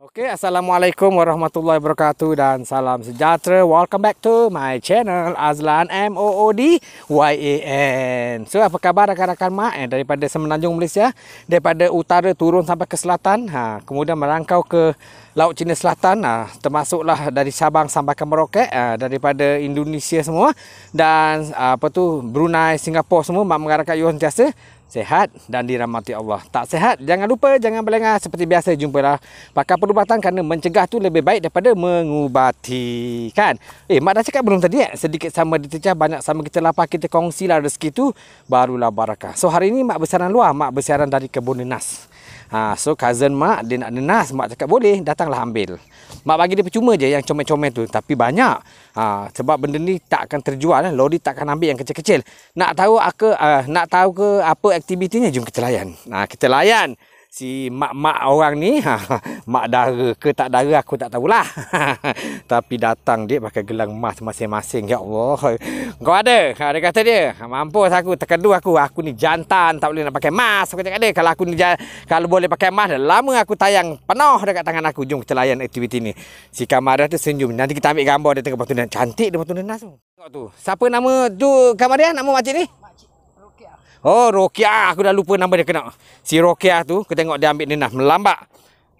Okay, Assalamualaikum warahmatullahi wabarakatuh dan salam sejahtera. Welcome back to my channel Azlan M O O D Y A N. So apa khabar rakan-rakan mak eh, daripada Semenanjung Malaysia, daripada utara turun sampai ke selatan, ha, kemudian merangkau ke Laut Cina Selatan ha, termasuklah dari Sabang sampai ke Merauke ha, daripada Indonesia semua dan ha, apa tu Brunei, Singapura semua mak mengarahkan Yohan Jasa sehat dan dirahmati Allah. Tak sehat, jangan lupa, jangan berlengah. Seperti biasa, jumpalah pakar perubatan kerana mencegah tu lebih baik daripada mengubati. Kan? Eh, Mak dah cakap belum tadi, eh? sedikit sama ditecah, banyak sama kita lapar, kita kongsilah rezeki tu, barulah barakah. So, hari ni Mak bersiaran luar, Mak bersiaran dari kebun nenas. Ha, so, cousin Mak, dia nak nenas, Mak cakap boleh, datanglah ambil. Mak bagi dia percuma je yang comel-comel tu Tapi banyak ha, Sebab benda ni tak akan terjual eh. Lori tak akan ambil yang kecil-kecil Nak tahu ke, uh, nak tahu ke apa aktivitinya Jom kita layan Nah, ha, Kita layan si mak-mak orang ni ha, mak dara ke tak dara aku tak tahulah ha, tapi datang dia pakai gelang emas masing-masing ya Allah kau ada ha, dia kata dia ha, mampus aku terkedu aku aku ni jantan tak boleh nak pakai emas aku cakap dia kalau aku ni kalau boleh pakai emas dah lama aku tayang penuh dekat tangan aku jom kita layan aktiviti ni si Kamara tu senyum nanti kita ambil gambar dia tengok batu nenas cantik dia batu nenas tu tu siapa nama tu Kamara nama makcik ni Oh Rokiah aku dah lupa nama dia kena. Si Rokiah tu kau tengok dia ambil ninah melambak.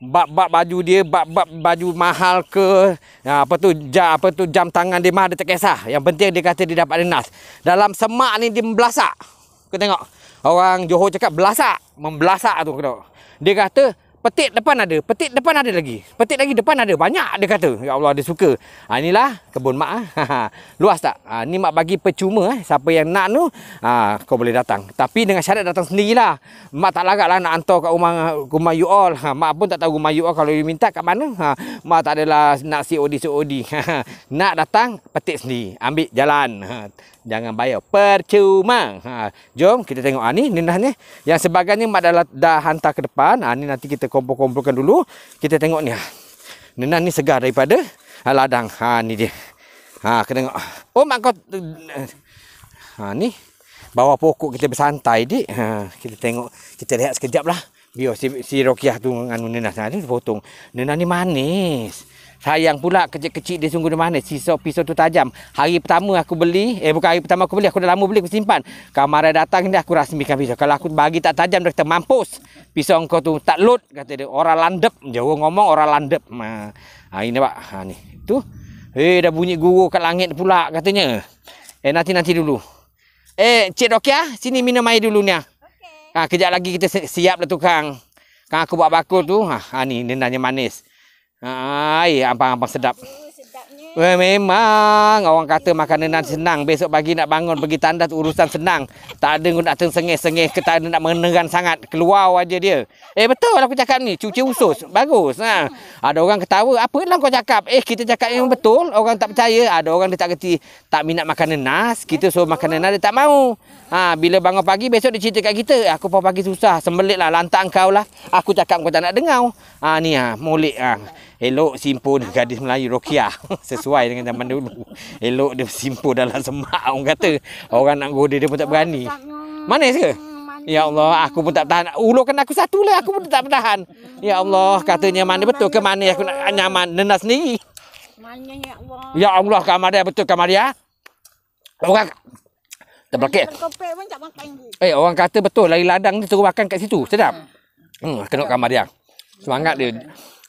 Bab-bab baju dia, bab-bab baju mahal ke, ya, apa tu jam apa tu jam tangan dia mah dia tak Yang penting dia kata dia dapat ninah. Dalam semak ni dia membelasak. Kau tengok. Orang Johor cakap belasak, membelasak tu kau tengok. Dia kata petik depan ada petik depan ada lagi petik lagi depan ada banyak dia kata ya Allah dia suka ha, inilah kebun mak ah. ha, ha. luas tak ha, ni mak bagi percuma eh. siapa yang nak tu ha, kau boleh datang tapi dengan syarat datang sendirilah mak tak larat lah nak hantar kat rumah rumah you all ha, mak pun tak tahu rumah you all kalau you minta kat mana ha, mak tak adalah nak COD COD ha, nak datang petik sendiri ambil jalan ha, jangan bayar percuma ha jom kita tengok ah ni nenah ni yang sebagainya mak dah, dah hantar ke depan ah ni nanti kita kumpul-kumpulkan dulu kita tengok ni ha nenah ni segar daripada ha, ladang ha ni dia ha kena tengok oh mak kau ha ni bawah pokok kita bersantai dik ha kita tengok kita lihat sekejap lah Biar si, si Rokiah tu dengan Nenah sana ha, potong. Nenah ni manis. Sayang pula kecil-kecil dia sungguh di mana. Sisa pisau tu tajam. Hari pertama aku beli. Eh bukan hari pertama aku beli. Aku dah lama beli. Aku simpan. Kamara datang ni aku rasmikan pisau. Kalau aku bagi tak tajam dia kata mampus. Pisau engkau tu tak load. Kata dia orang landep. Jawa ngomong orang landep. Ha, ini nampak. Ha, ni. Tu. Eh dah bunyi guru kat langit pula katanya. Eh nanti-nanti dulu. Eh Cik Rokia sini minum air dulu ni. Ah. Okey. Ha, kejap lagi kita siap lah tukang. Kan aku buat bakul tu. Ha, ha ni dendanya manis. Hai, abang-abang sedap. Weh, memang orang kata makanan nan senang. Besok pagi nak bangun pergi tanda urusan senang. Tak ada nak tersengih-sengih ke tak ada nak menengan sangat. Keluar aja dia. Eh betul lah aku cakap ni. Cuci usus. Bagus. Ha. Ada orang ketawa. Apa yang kau cakap? Eh kita cakap yang betul. Orang tak percaya. Ada orang dia tak kerti. Tak minat makanan nas. Kita suruh makanan nas dia tak mau. Ha, bila bangun pagi besok dia cerita kat kita. Eh, aku pagi susah. Sembelit lah. Lantak kau lah. Aku cakap kau tak nak dengar. Ha, ni lah. Ha. Mulik Ha elok simpul gadis Melayu Rokia sesuai dengan zaman dulu elok dia simpul dalam semak orang kata orang nak goda dia pun tak berani Mana ke Ya Allah, aku pun tak tahan. Ulurkan aku satu lah, aku pun tak tahan. Ya Allah, katanya mana betul ke mana aku nak nyaman, nenas sendiri. Ya Allah, kamar dia betul kamar dia. Orang, terpakit. Eh, orang kata betul, lari ladang ni suruh makan kat situ, sedap. Hmm, kena hmm, kamar Semangat dia.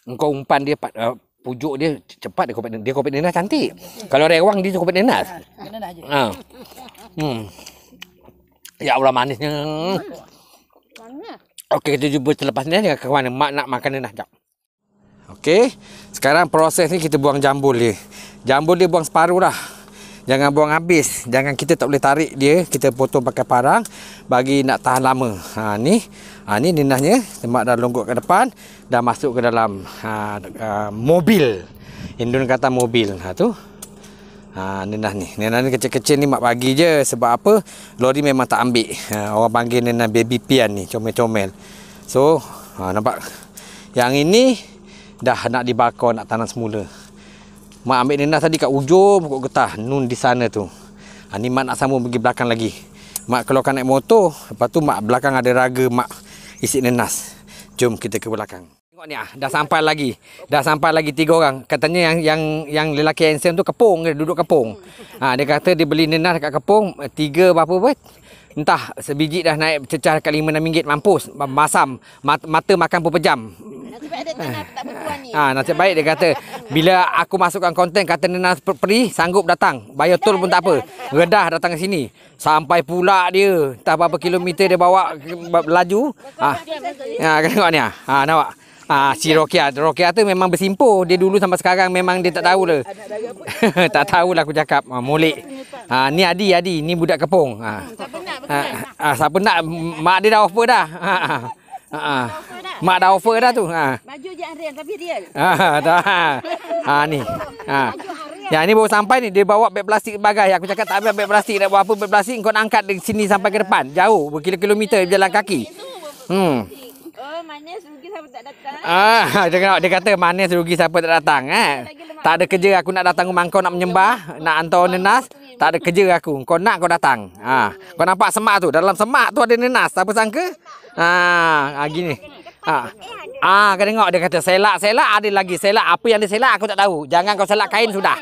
Engkau umpan dia uh, pujuk dia cepat dia kopek dia kopek nenas cantik. Kalau rewang dia kopek nenas. Ha. Hmm. Ya Allah manisnya. Okey kita jumpa selepas ni dengan kawan mak nak makan nenas jap. Okey, sekarang proses ni kita buang jambul dia. Jambul dia buang separuh lah jangan buang habis jangan kita tak boleh tarik dia kita potong pakai parang bagi nak tahan lama ha ni ha ni dinahnya tembak dah longgok ke depan dah masuk ke dalam ha, ha mobil indun kata mobil ha tu ha dinah ni dinah ni kecil-kecil ni mak bagi je sebab apa lori memang tak ambil ha, orang panggil dinah baby pian ni comel-comel so ha nampak yang ini dah nak dibakar nak tanam semula Mak ambil nenas tadi kat ujung pokok getah Nun di sana tu ha, Ni mak nak sambung pergi belakang lagi Mak keluarkan naik motor Lepas tu mak belakang ada raga mak isi nenas Jom kita ke belakang Tengok ni ah, dah sampai lagi Dah sampai lagi tiga orang Katanya yang yang yang lelaki handsome tu kepung Dia duduk kepung ha, Dia kata dia beli nenas kat kepung Tiga berapa buat? Entah sebiji dah naik cecah dekat RM5 6 mampus masam mata makan pun pejam. Nasib baik dia eh. ah, nasib baik dia kata bila aku masukkan konten kata Nana Peri sanggup datang. Bayar tol pun tak apa. Redah datang ke sini. Sampai pula dia. Entah berapa kilometer dia bawa laju. Ha. Ha, tengok ni ah. Ha, nampak. Ah si Rokia, Rokia tu memang bersimpuh. Dia dulu sampai sekarang memang dia tak tahu lah. tak lah. tahu lah, aku cakap. Ah, Molek. Ah ni Adi, Adi, ni budak kepung. Ah. Hmm, siapa ah, nak Ah siapa nak mak dia dah offer dah. Ha. Ah. Ah. ah, ah. Mak dah offer dah tu. Ha. Baju je Ariel tapi real. Ah dah. Ah ni. Ha. Ya ni baru sampai ni dia bawa beg plastik bagai. Aku cakap tak ambil beg plastik nak buat apa beg plastik kau nak angkat dari sini sampai ke depan. Jauh berkilometer berjalan kaki. Hmm. Oh manis rugi siapa tak datang. Eh? Ah, tengok kata, dia kata manis rugi siapa tak datang eh. Tak ada kerja aku nak datang rumah kau nak menyembah, nak hantar nenas. Tak ada kerja aku. Kau nak kau datang. Ah, kau nampak semak tu. Dalam semak tu ada nenas. Siapa sangka? Ah, ah gini. Ah. Ah, kau tengok dia kata selak, selak ada lagi selak. Apa yang dia selak aku tak tahu. Jangan kau selak kain sudah.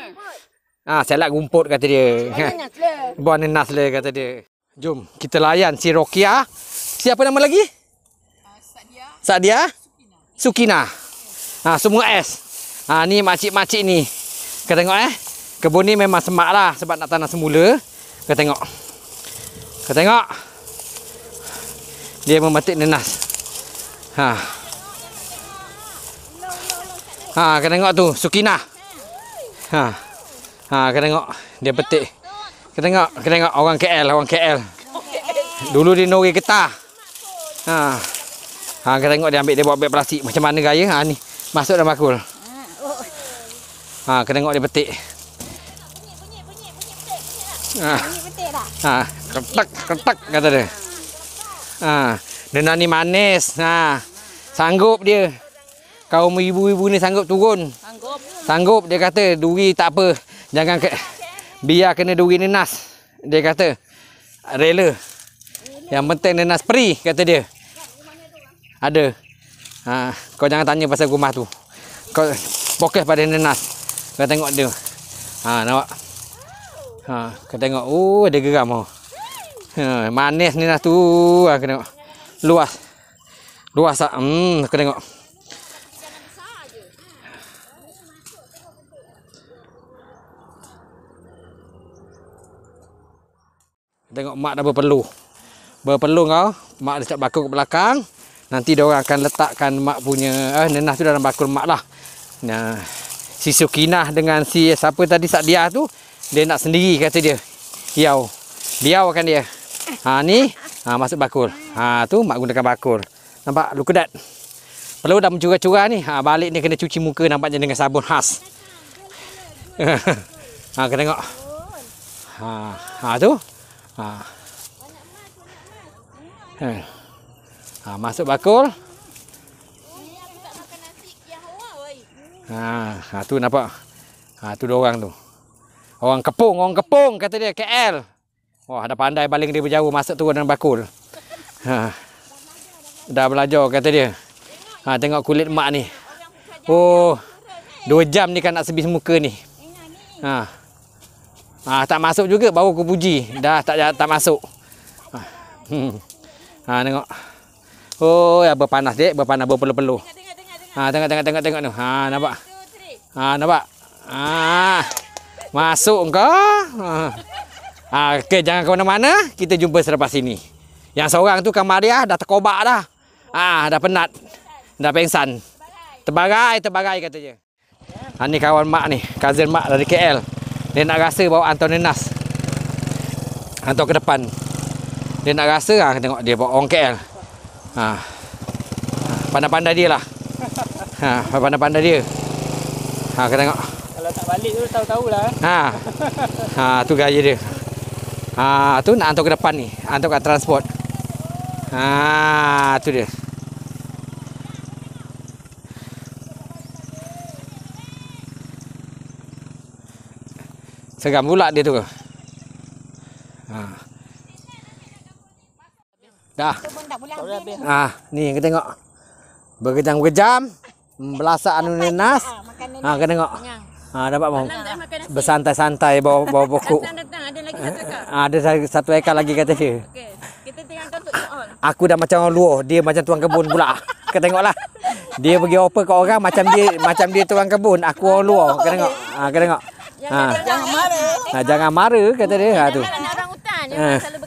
Ah, selak rumput kata dia. Buah nenas le kata dia. Jom, kita layan si Rokia. Siapa nama lagi? Sadia Sukina. Ha, semua S. Ha, ni makcik-makcik ni. Kita tengok eh. Kebun ni memang semak lah sebab nak tanam semula. Kita tengok. Kita tengok. Dia memetik nenas. Ha. Ha, Kita tengok tu. Sukina. Ha. Ha, Kita tengok. Dia petik. Kita tengok. kita tengok. Orang KL. Orang KL. Dulu dia nori getah. Ha. Ha kita tengok dia ambil dia bawa beg plastik macam mana gaya ha ni masuk dalam bakul. Ha kita tengok dia petik. Ha, ha kentak kentak kata dia. Ha denan ni manis. Ha sanggup dia. Kau ibu-ibu ni sanggup turun. Sanggup. dia kata duri tak apa. Jangan ke biar kena duri nenas. Dia kata rela. Yang penting nenas peri kata dia. Ada. Ha, kau jangan tanya pasal rumah tu. Kau fokus pada nenas. Kau tengok dia. Ha, nampak. Ha, kau tengok. Oh, dia geram oh. Ha, manis nenas tu. Ha, kau tengok. Luas. Luas tak? Ah. Hmm, kau tengok. Tengok mak dah berpeluh. Berpeluh kau. Mak dah siap bakul ke belakang. Nanti dia orang akan letakkan mak punya eh, nenah tu dalam bakul mak lah. Nah, si Sukinah dengan si siapa tadi dia tu dia nak sendiri kata dia. Yau. Diau akan dia. Ha ni, ha masuk bakul. Ha tu mak gunakan bakul. Nampak lukedat. Perlu dah mencurah-curah ni. Ha balik ni kena cuci muka nampaknya dengan sabun khas. ha kena tengok. Ha ha tu. Ha. Ha. Ha, masuk bakul. Ha, ha tu nampak. Ha tu dua orang tu. Orang kepung, orang kepung kata dia KL. Wah, ada pandai baling dia berjauh masuk turun dalam bakul. Ha. Dah belajar kata dia. Ha tengok kulit mak ni. Oh. Dua jam ni kan nak sebis muka ni. Ha. Ha tak masuk juga baru aku puji. Dah tak tak masuk. Ha. Hmm. Ha tengok. Oh, ya berpanas dek, berpanas berpeluh-peluh. Ha, tengok tengok tengok tengok tu. Ha, nampak. Ha, nampak. Ha. Masuk engkau. Ha. ha okay, jangan ke mana-mana. Kita jumpa selepas ini. Yang seorang tu Kamaria dah terkobak dah. Ha, dah penat. Dah pengsan. Terbarai, terbarai katanya. Ha ni kawan mak ni, cousin mak dari KL. Dia nak rasa bawa Antoninas. Hantar ke depan. Dia nak rasa ah tengok dia bawa orang KL. Ha. Pandai-pandai dia lah. Ha, pandai-pandai dia. Ha, kena tengok. Kalau tak balik tu tahu-tahu lah. Eh. Ha. Ha, tu gaya dia. Ha, tu nak hantar ke depan ni. Hantar kat transport. Ha, tu dia. Segam pula dia tu. Ha. Dah. Ah, ni kita tengok. Bergejam bergejam belasak anu nenas. ah, ah kita tengok. ah, dapat mau. Bersantai-santai bawa bawa buku. Ada lagi satu ekor. Ah, ada satu ekor lagi kata dia. Kita tengah Aku dah macam orang luar, dia macam tuan kebun pula. Kita tengoklah. Dia pergi open ke orang macam dia macam dia tuan kebun, aku orang luar. Kita tengok. Ah, kita tengok. Ha. Jangan marah. Ha, jangan marah kata dia. Ha tu.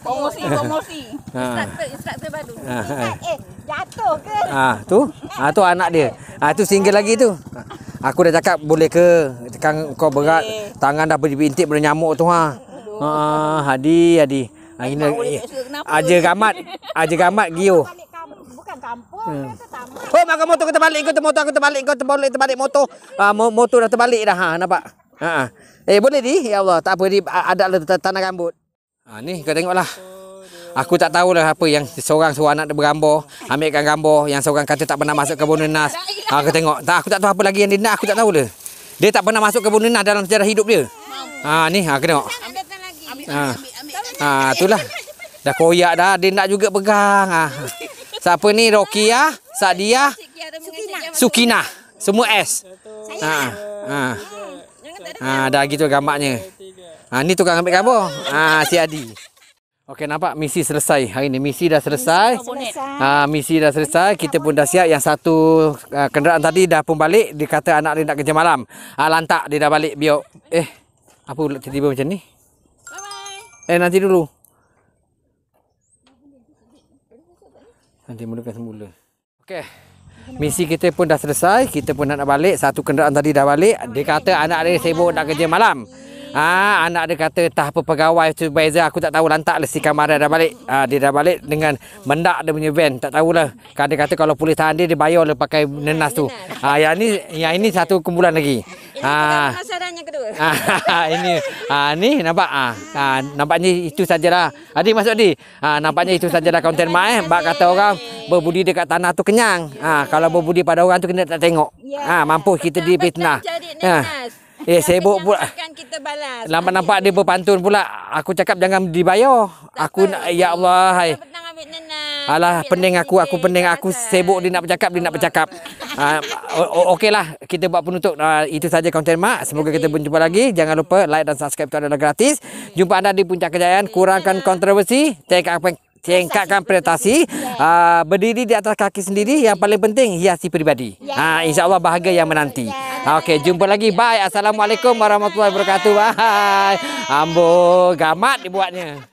Orang Ha. instruktor baru. Ha. ha. eh, jatuh ke? Ah, ha, tu. ha, tu anak dia. Ah, ha, tu single lagi tu. Aku dah cakap boleh ke? Tekan kau berat, okay. Eh. tangan dah berintik pada nyamuk tu ha. Ha, Hadi, Hadi. Ha, ini aja gamat, aja gamat gio. hmm. Oh, maka motor kita balik, ikut motor balik. Kita boleh kita balik motor. Ah, uh, motor dah terbalik dah, ha, nampak? Ha, ha. Eh, boleh di? Ya Allah, tak apa di, ada lah tanah rambut. Ha, ni, kau tengoklah. Aku tak tahu tahulah apa yang seorang suruh anak dia bergambar, ambilkan gambar yang seorang kata tak pernah masuk kebun nenas. Ah, aku tengok. Tak aku tak tahu apa lagi yang dia nak, aku tak tahu dah. Dia tak pernah masuk kebun nenas dalam sejarah hidup dia. Ha ni, ha ah, kena. Ambil Ha. Ha itulah. Dah koyak dah, dia nak juga pegang. Ha. Siapa ni? Rokia, Sadia, Sukina. Semua S. Ha. Ha. Ha, dah gitu gambarnya. Ha ni tukang ambil gambar. Ha si Adi. Okey nampak misi selesai. Hari ni misi dah selesai. Ah misi, ha, misi dah selesai. Kita pun dah siap yang satu uh, kenderaan tadi dah pun balik. Dia kata anak dia nak kerja malam. Ah ha, lantak dia dah balik biok. Eh apa tiba-tiba macam ni? Bye Eh nanti dulu. Nanti mulakan semula. Okey. Misi kita pun dah selesai. Kita pun nak balik. Satu kenderaan tadi dah balik. Dia kata anak dia sibuk nak kerja malam. Ah, anak dia kata tah apa pegawai tu beza aku tak tahu lantak lah si kamera dah balik. Ah, dia dah balik dengan mendak dia punya van. Tak tahulah. Kan dia kata kalau polis tahan dia dia bayar lah pakai nenas tu. Ah, yang ni yang ini satu kumpulan lagi. Ah. Ah, ini ah, ni nampak ah, ah nampaknya itu sajalah. Adi masuk Adi. Ah nampaknya itu sajalah konten mak eh. Bak kata orang berbudi dekat tanah tu kenyang. Ah kalau berbudi pada orang tu kena tak tengok. Ah mampu kita di fitnah. Ah. Eh sibuk pula. Lama nampak, nampak dia berpantun pula. Aku cakap jangan dibayar. Aku nak ya Allah. Hai. Alah pening aku, aku pening aku sibuk dia nak bercakap, dia nak bercakap. Oh. Uh, ah, Okeylah, kita buat penutup. Uh, itu saja konten Mak. Semoga kita berjumpa lagi. Jangan lupa like dan subscribe itu adalah gratis. Jumpa anda di Puncak Kejayaan. Kurangkan kontroversi. Take apa Tingkatkan prestasi uh, Berdiri di atas kaki sendiri Yang paling penting Hiasi peribadi uh, ya. InsyaAllah bahagia yang menanti yeah. Okay, jumpa lagi. Bye. Assalamualaikum warahmatullahi wabarakatuh. Bye. Ambo gamat dibuatnya.